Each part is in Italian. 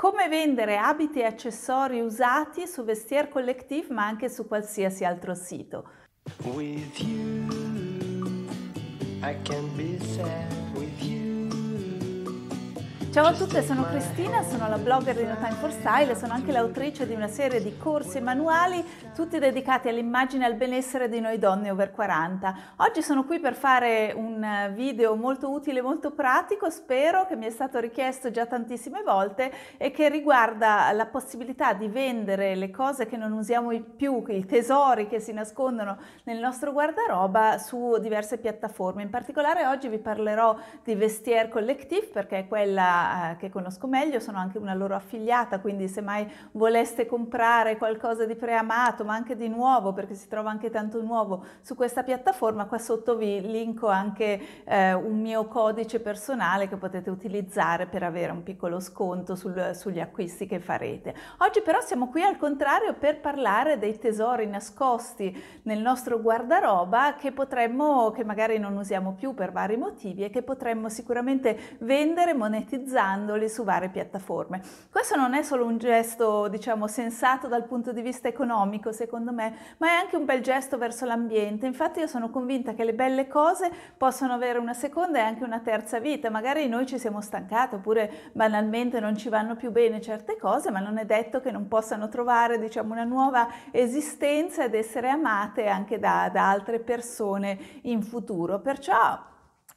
come vendere abiti e accessori usati su Vestiaire Collective ma anche su qualsiasi altro sito. With you, I can be sad with you. Ciao a tutte, sono Cristina, sono la blogger di No Time for Style e sono anche l'autrice di una serie di corsi e manuali, tutti dedicati all'immagine e al benessere di noi donne over 40. Oggi sono qui per fare un video molto utile, molto pratico, spero che mi è stato richiesto già tantissime volte e che riguarda la possibilità di vendere le cose che non usiamo più, i tesori che si nascondono nel nostro guardaroba su diverse piattaforme. In particolare oggi vi parlerò di Vestiaire Collective perché è quella eh, che conosco meglio, sono anche una loro affiliata, quindi se mai voleste comprare qualcosa di preamato, ma anche di nuovo, perché si trova anche tanto nuovo su questa piattaforma, qua sotto vi linko anche eh, un mio codice personale che potete utilizzare per avere un piccolo sconto sul, sugli acquisti che farete. Oggi però siamo qui al contrario per parlare dei tesori nascosti nel nostro guardaroba che potremmo, che magari non usiamo più per vari motivi e che potremmo sicuramente vendere, monetizzare monetizzandoli su varie piattaforme. Questo non è solo un gesto, diciamo, sensato dal punto di vista economico, secondo me, ma è anche un bel gesto verso l'ambiente. Infatti io sono convinta che le belle cose possono avere una seconda e anche una terza vita. Magari noi ci siamo stancati oppure banalmente non ci vanno più bene certe cose, ma non è detto che non possano trovare, diciamo, una nuova esistenza ed essere amate anche da, da altre persone in futuro. Perciò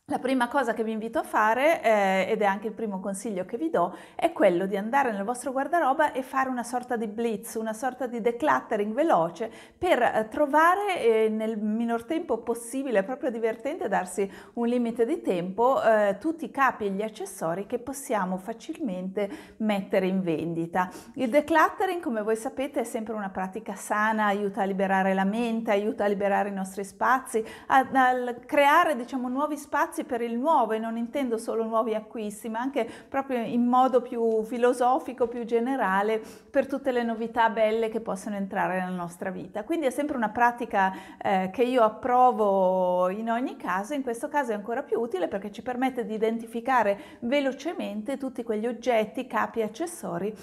la prima cosa che vi invito a fare, eh, ed è anche il primo consiglio che vi do, è quello di andare nel vostro guardaroba e fare una sorta di blitz, una sorta di decluttering veloce per eh, trovare eh, nel minor tempo possibile, proprio divertente darsi un limite di tempo, eh, tutti i capi e gli accessori che possiamo facilmente mettere in vendita. Il decluttering, come voi sapete, è sempre una pratica sana, aiuta a liberare la mente, aiuta a liberare i nostri spazi, a, a creare diciamo, nuovi spazi spazi per il nuovo e non intendo solo nuovi acquisti, ma anche proprio in modo più filosofico, più generale, per tutte le novità belle che possono entrare nella nostra vita. Quindi è sempre una pratica eh, che io approvo in ogni caso, in questo caso è ancora più utile perché ci permette di identificare velocemente tutti quegli oggetti, capi accessori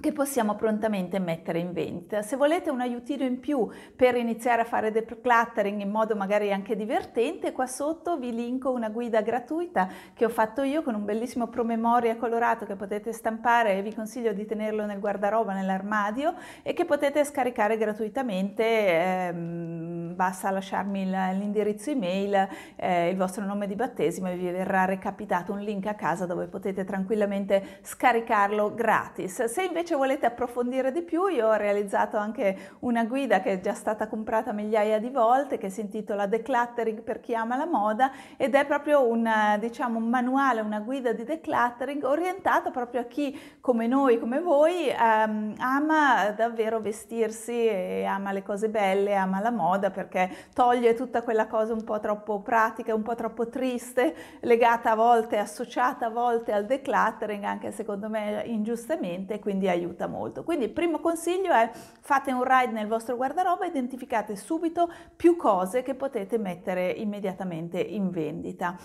che possiamo prontamente mettere in vendita. Se volete un aiutino in più per iniziare a fare decluttering in modo magari anche divertente, qua sotto vi linko una guida gratuita che ho fatto io con un bellissimo promemoria colorato che potete stampare e vi consiglio di tenerlo nel guardaroba, nell'armadio e che potete scaricare gratuitamente. Ehm, basta lasciarmi l'indirizzo email, eh, il vostro nome di battesimo e vi verrà recapitato un link a casa dove potete tranquillamente scaricarlo gratis. Se invece invece volete approfondire di più, io ho realizzato anche una guida che è già stata comprata migliaia di volte, che si intitola Decluttering per chi ama la moda ed è proprio un, diciamo, un manuale, una guida di decluttering orientata proprio a chi come noi, come voi, ehm, ama davvero vestirsi e ama le cose belle, ama la moda perché toglie tutta quella cosa un po' troppo pratica, un po' troppo triste, legata a volte, associata a volte al decluttering, anche secondo me ingiustamente, quindi aiuta molto. Quindi il primo consiglio è fate un ride nel vostro guardaroba, identificate subito più cose che potete mettere immediatamente in vendita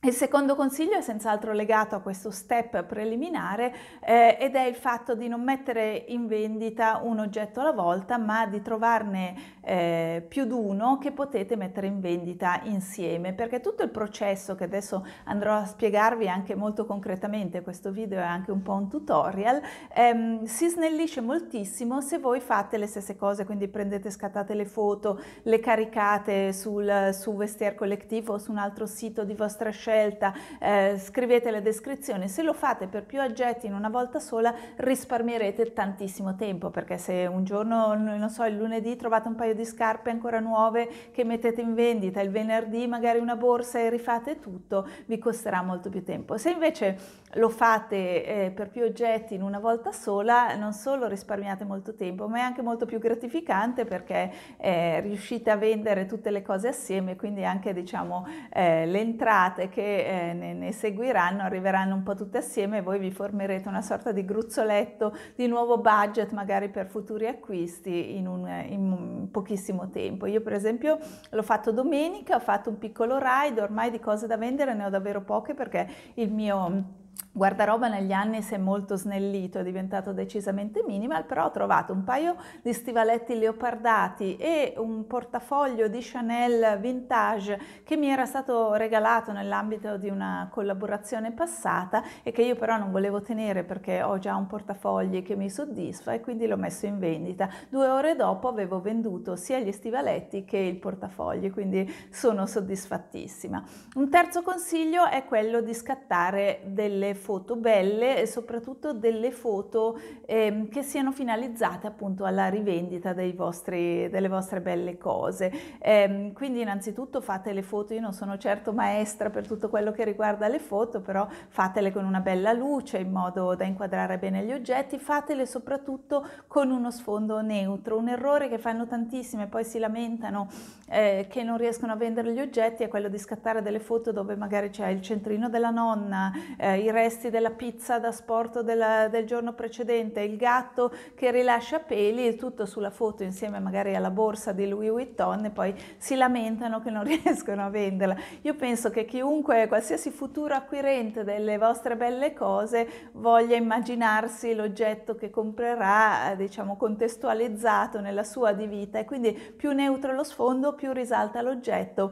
il secondo consiglio è senz'altro legato a questo step preliminare eh, ed è il fatto di non mettere in vendita un oggetto alla volta ma di trovarne eh, più di uno che potete mettere in vendita insieme perché tutto il processo che adesso andrò a spiegarvi anche molto concretamente, questo video è anche un po' un tutorial, ehm, si snellisce moltissimo se voi fate le stesse cose, quindi prendete, scattate le foto, le caricate sul, su Vestiaire Collective o su un altro sito di vostra scelta scelta, eh, scrivete la descrizione. Se lo fate per più oggetti in una volta sola risparmierete tantissimo tempo perché se un giorno, non so, il lunedì trovate un paio di scarpe ancora nuove che mettete in vendita, il venerdì magari una borsa e rifate tutto, vi costerà molto più tempo. Se invece lo fate eh, per più oggetti in una volta sola, non solo risparmiate molto tempo, ma è anche molto più gratificante perché eh, riuscite a vendere tutte le cose assieme, quindi anche diciamo eh, le entrate che eh, ne, ne, seguiranno arriveranno un po' tutte assieme e voi vi formerete una sorta di gruzzoletto di nuovo budget magari per futuri acquisti in, un, in pochissimo tempo. Io per esempio l'ho fatto domenica, ho fatto un piccolo ride, ormai di cose da vendere ne ho davvero poche perché il mio guardaroba negli anni si è molto snellito, è diventato decisamente minimal, però ho trovato un paio di stivaletti leopardati e un portafoglio di Chanel vintage che mi era stato regalato nell'ambito di una collaborazione passata e che io però non volevo tenere perché ho già un portafogli che mi soddisfa e quindi l'ho messo in vendita. Due ore dopo avevo venduto sia gli stivaletti che il portafogli, quindi sono soddisfattissima. Un terzo consiglio è quello di scattare delle delle foto belle e soprattutto delle foto eh, che siano finalizzate appunto alla rivendita dei vostri, delle vostre belle cose. Eh, quindi innanzitutto fate le foto, io non sono certo maestra per tutto quello che riguarda le foto, però fatele con una bella luce in modo da inquadrare bene gli oggetti, fatele soprattutto con uno sfondo neutro. Un errore che fanno tantissime e poi si lamentano eh, che non riescono a vendere gli oggetti è quello di scattare delle foto dove magari c'è il centrino della nonna, eh, il resti della pizza da sport della, del giorno precedente, il gatto che rilascia peli, il tutto sulla foto insieme magari alla borsa di Louis Vuitton e poi si lamentano che non riescono a venderla. Io penso che chiunque, qualsiasi futuro acquirente delle vostre belle cose voglia immaginarsi l'oggetto che comprerà, diciamo, contestualizzato nella sua di vita e quindi più neutro lo sfondo, più risalta l'oggetto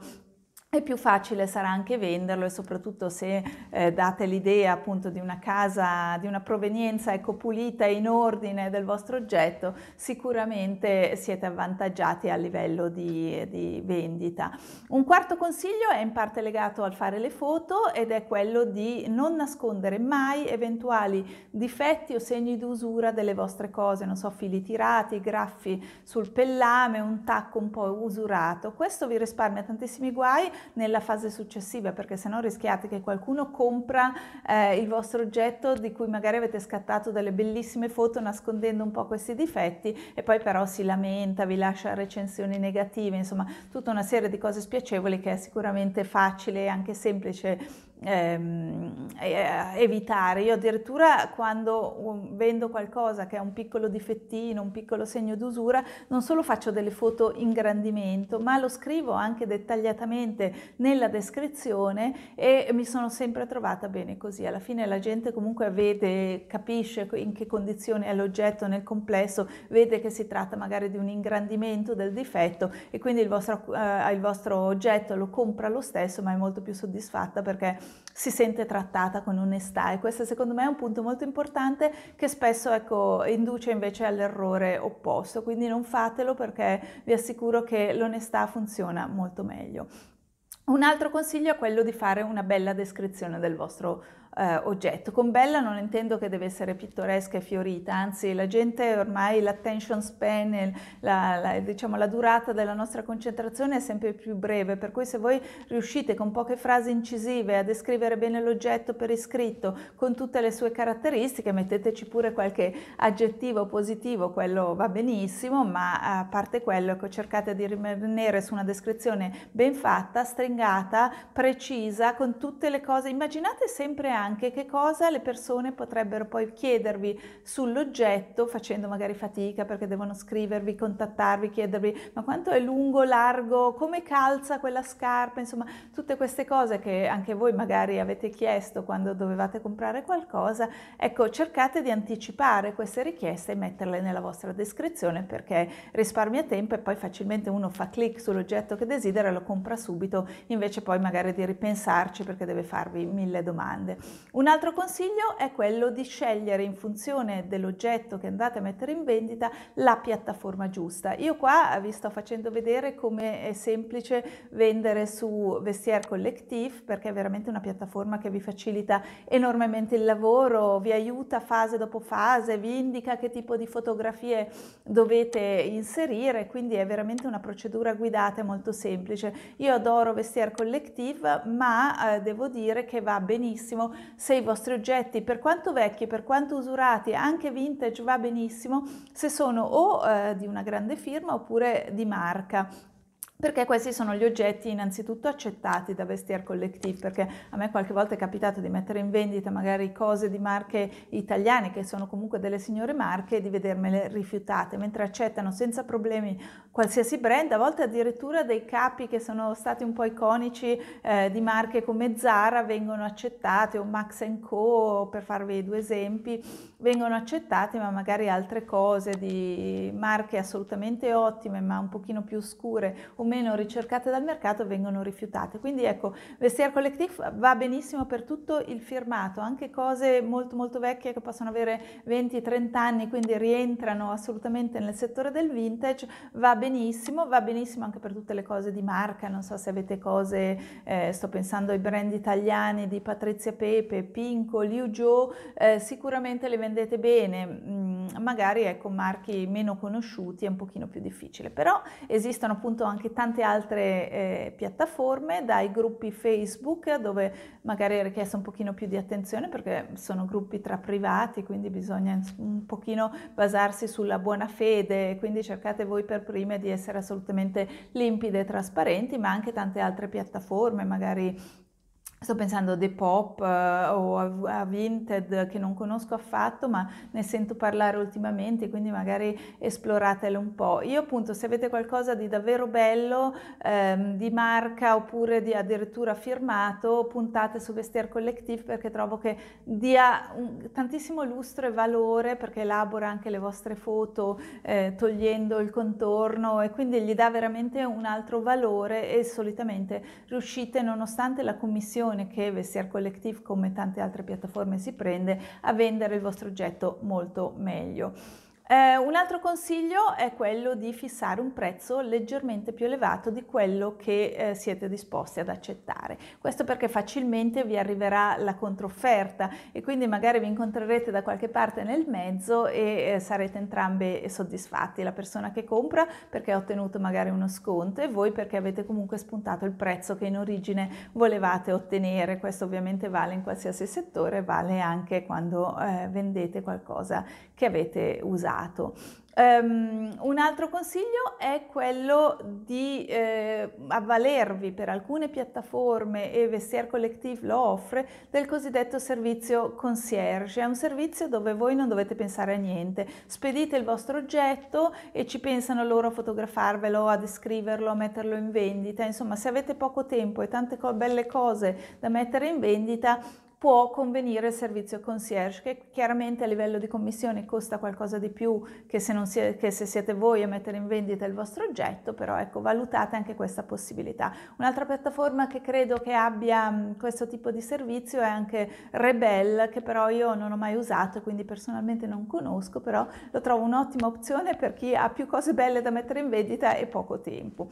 e più facile sarà anche venderlo e soprattutto se eh, date l'idea appunto di una casa, di una provenienza ecco, pulita e in ordine del vostro oggetto, sicuramente siete avvantaggiati a livello di, di vendita. Un quarto consiglio è in parte legato al fare le foto ed è quello di non nascondere mai eventuali difetti o segni di usura delle vostre cose, non so, fili tirati, graffi sul pellame, un tacco un po' usurato. Questo vi risparmia tantissimi guai nella fase successiva perché sennò rischiate che qualcuno compra eh, il vostro oggetto di cui magari avete scattato delle bellissime foto nascondendo un po' questi difetti e poi però si lamenta, vi lascia recensioni negative, insomma tutta una serie di cose spiacevoli che è sicuramente facile e anche semplice ehm, evitare. Io addirittura quando vendo qualcosa che è un piccolo difettino, un piccolo segno d'usura, non solo faccio delle foto ingrandimento, ma lo scrivo anche dettagliatamente nella descrizione e mi sono sempre trovata bene così. Alla fine la gente comunque vede, capisce in che condizioni è l'oggetto nel complesso, vede che si tratta magari di un ingrandimento del difetto e quindi il vostro, eh, il vostro oggetto lo compra lo stesso, ma è molto più soddisfatta perché si sente trattata con onestà e questo secondo me è un punto molto importante che spesso ecco, induce invece all'errore opposto, quindi non fatelo perché vi assicuro che l'onestà funziona molto meglio. Un altro consiglio è quello di fare una bella descrizione del vostro eh, oggetto. Con bella non intendo che deve essere pittoresca e fiorita, anzi la gente ormai l'attention span, la, la, diciamo, la durata della nostra concentrazione è sempre più breve, per cui se voi riuscite con poche frasi incisive a descrivere bene l'oggetto per iscritto con tutte le sue caratteristiche, metteteci pure qualche aggettivo positivo, quello va benissimo, ma a parte quello che ecco, cercate di rimanere su una descrizione ben fatta, stringata, precisa, con tutte le cose, immaginate sempre anche anche che cosa le persone potrebbero poi chiedervi sull'oggetto facendo magari fatica perché devono scrivervi, contattarvi, chiedervi ma quanto è lungo, largo, come calza quella scarpa, insomma tutte queste cose che anche voi magari avete chiesto quando dovevate comprare qualcosa, ecco cercate di anticipare queste richieste e metterle nella vostra descrizione perché risparmia tempo e poi facilmente uno fa clic sull'oggetto che desidera e lo compra subito invece poi magari di ripensarci perché deve farvi mille domande. Un altro consiglio è quello di scegliere in funzione dell'oggetto che andate a mettere in vendita la piattaforma giusta. Io qua eh, vi sto facendo vedere come è semplice vendere su Vestiaire Collective perché è veramente una piattaforma che vi facilita enormemente il lavoro, vi aiuta fase dopo fase, vi indica che tipo di fotografie dovete inserire, quindi è veramente una procedura guidata molto semplice. Io adoro Vestiaire Collective ma eh, devo dire che va benissimo se i vostri oggetti, per quanto vecchi, per quanto usurati, anche vintage va benissimo, se sono o eh, di una grande firma oppure di marca perché questi sono gli oggetti innanzitutto accettati da Vestiaire Collective, perché a me qualche volta è capitato di mettere in vendita magari cose di marche italiane, che sono comunque delle signore marche, e di vedermele rifiutate, mentre accettano senza problemi qualsiasi brand, a volte addirittura dei capi che sono stati un po' iconici eh, di marche come Zara vengono accettati, o Max Co, per farvi due esempi, vengono accettati, ma magari altre cose di marche assolutamente ottime, ma un pochino più scure o meno ricercate dal mercato vengono rifiutate. Quindi ecco, Vestiaire Collective va benissimo per tutto il firmato, anche cose molto molto vecchie che possono avere 20-30 anni, quindi rientrano assolutamente nel settore del vintage, va benissimo, va benissimo anche per tutte le cose di marca, non so se avete cose, eh, sto pensando ai brand italiani di Patrizia Pepe, Pinco, Liu Jo, eh, sicuramente le vendete bene, mm, magari ecco marchi meno conosciuti è un pochino più difficile, però esistono appunto anche tante altre eh, piattaforme, dai gruppi Facebook dove magari è richiesta un pochino più di attenzione perché sono gruppi tra privati, quindi bisogna un pochino basarsi sulla buona fede, quindi cercate voi per prime di essere assolutamente limpide e trasparenti, ma anche tante altre piattaforme, magari sto pensando The Pop uh, o a, a, Vinted che non conosco affatto ma ne sento parlare ultimamente quindi magari esploratele un po'. Io appunto se avete qualcosa di davvero bello ehm, di marca oppure di addirittura firmato puntate su Vestiaire Collective perché trovo che dia un, tantissimo lustro e valore perché elabora anche le vostre foto eh, togliendo il contorno e quindi gli dà veramente un altro valore e solitamente riuscite nonostante la commissione posizione che Vestiaire Collective, come tante altre piattaforme, si prende a vendere il vostro oggetto molto meglio. Eh, un altro consiglio è quello di fissare un prezzo leggermente più elevato di quello che eh, siete disposti ad accettare. Questo perché facilmente vi arriverà la controfferta e quindi magari vi incontrerete da qualche parte nel mezzo e eh, sarete entrambi soddisfatti, la persona che compra perché ha ottenuto magari uno sconto e voi perché avete comunque spuntato il prezzo che in origine volevate ottenere. Questo ovviamente vale in qualsiasi settore, vale anche quando eh, vendete qualcosa che avete usato dato. Um, ehm, un altro consiglio è quello di eh, avvalervi per alcune piattaforme e Vestiaire Collective lo offre del cosiddetto servizio concierge. È un servizio dove voi non dovete pensare a niente, spedite il vostro oggetto e ci pensano loro a fotografarvelo, a descriverlo, a metterlo in vendita. Insomma, se avete poco tempo e tante co- belle cose da mettere in vendita, può convenire il servizio concierge, che chiaramente a livello di commissione costa qualcosa di più che se, siete, che se, siete voi a mettere in vendita il vostro oggetto, però ecco, valutate anche questa possibilità. Un'altra piattaforma che credo che abbia questo tipo di servizio è anche Rebel, che però io non ho mai usato, quindi personalmente non conosco, però lo trovo un'ottima opzione per chi ha più cose belle da mettere in vendita e poco tempo.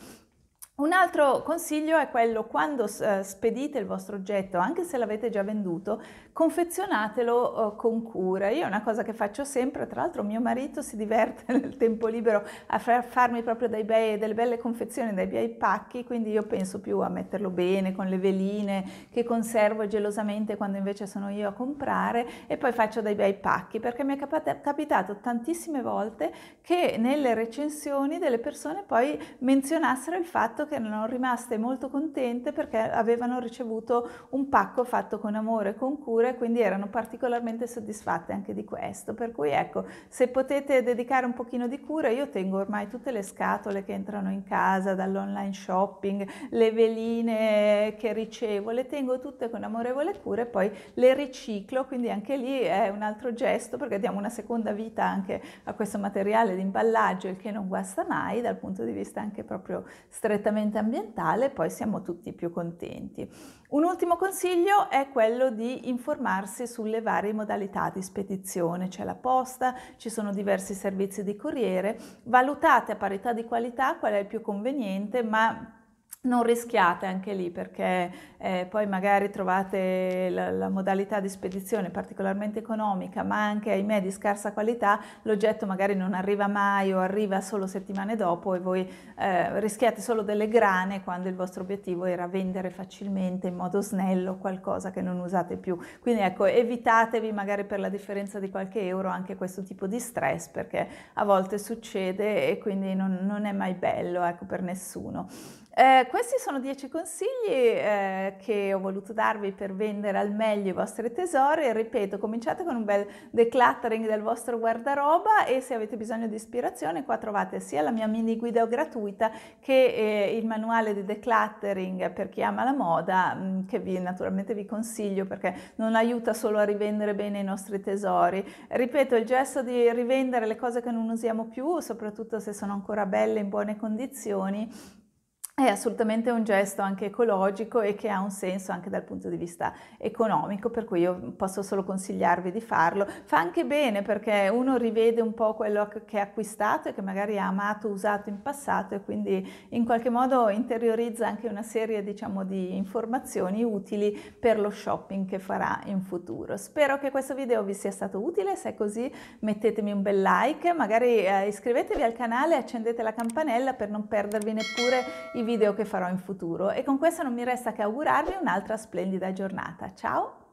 Un altro consiglio è quello quando eh, spedite il vostro oggetto, anche se l'avete già venduto, confezionatelo eh, con cura. Io è una cosa che faccio sempre, tra l'altro mio marito si diverte nel tempo libero a farmi proprio bei, delle belle confezioni, dei bei pacchi, quindi io penso più a metterlo bene con le veline che conservo gelosamente quando invece sono io a comprare e poi faccio dei bei pacchi perché mi è capitato tantissime volte che nelle recensioni delle persone poi menzionassero il fatto che erano rimaste molto contente perché avevano ricevuto un pacco fatto con amore, con cura strutture, quindi erano particolarmente soddisfatte anche di questo. Per cui ecco, se potete dedicare un pochino di cura, io tengo ormai tutte le scatole che entrano in casa dall'online shopping, le veline che ricevo, le tengo tutte con amorevole cura e poi le riciclo, quindi anche lì è un altro gesto perché diamo una seconda vita anche a questo materiale di imballaggio, il che non guasta mai dal punto di vista anche proprio strettamente ambientale, poi siamo tutti più contenti. Un ultimo consiglio è quello di informare informarsi sulle varie modalità di spedizione, c'è la posta, ci sono diversi servizi di corriere, valutate a parità di qualità qual è il più conveniente, ma non rischiate anche lì perché eh, poi magari trovate la, la, modalità di spedizione particolarmente economica ma anche ahimè di scarsa qualità l'oggetto magari non arriva mai o arriva solo settimane dopo e voi eh, rischiate solo delle grane quando il vostro obiettivo era vendere facilmente in modo snello qualcosa che non usate più quindi ecco evitatevi magari per la differenza di qualche euro anche questo tipo di stress perché a volte succede e quindi non, non è mai bello ecco, per nessuno eh, questi sono 10 consigli eh, che ho voluto darvi per vendere al meglio i vostri tesori. Ripeto, cominciate con un bel decluttering del vostro guardaroba e se avete bisogno di ispirazione qua trovate sia la mia mini guida gratuita che eh, il manuale di decluttering per chi ama la moda mm, che vi, naturalmente vi consiglio perché non aiuta solo a rivendere bene i nostri tesori. Ripeto, il gesto di rivendere le cose che non usiamo più, soprattutto se sono ancora belle in buone condizioni, è assolutamente un gesto anche ecologico e che ha un senso anche dal punto di vista economico, per cui io posso solo consigliarvi di farlo. Fa anche bene perché uno rivede un po' quello che ha acquistato e che magari ha amato, usato in passato e quindi in qualche modo interiorizza anche una serie diciamo, di informazioni utili per lo shopping che farà in futuro. Spero che questo video vi sia stato utile, se è così mettetemi un bel like, magari eh, iscrivetevi al canale e accendete la campanella per non perdervi neppure i video che farò in futuro e con questo non mi resta che augurarvi un'altra splendida giornata. Ciao!